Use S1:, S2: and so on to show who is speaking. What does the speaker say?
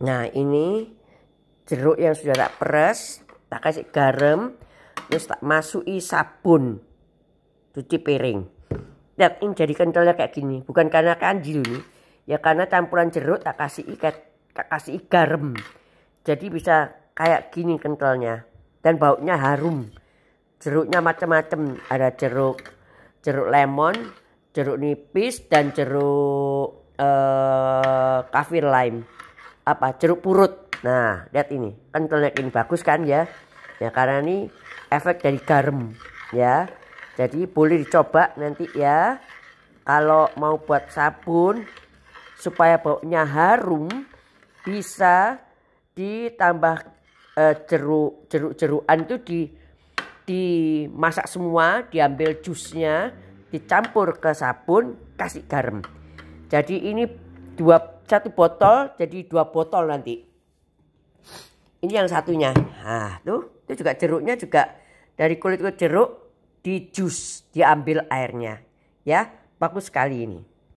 S1: Nah ini jeruk yang sudah tak peres, tak kasih garam, terus tak masuki sabun cuci piring. Dan ini jadi kentalnya kayak gini, bukan karena kanjil ini, ya karena campuran jeruk tak kasih ikat, tak kasih garam. Jadi bisa kayak gini kentalnya dan baunya harum. Jeruknya macam-macam, ada jeruk jeruk lemon, jeruk nipis dan jeruk eh, kafir lime apa jeruk purut. Nah, lihat ini. Kan ini bagus kan ya. Ya karena ini efek dari garam ya. Jadi boleh dicoba nanti ya. Kalau mau buat sabun supaya baunya harum bisa ditambah eh, jeruk jeruk jeruan itu di dimasak semua, diambil jusnya, dicampur ke sabun, kasih garam. Jadi ini dua satu botol jadi dua botol nanti. Ini yang satunya. Nah, tuh, itu juga jeruknya juga dari kulit-kulit jeruk di jus diambil airnya. Ya, bagus sekali ini.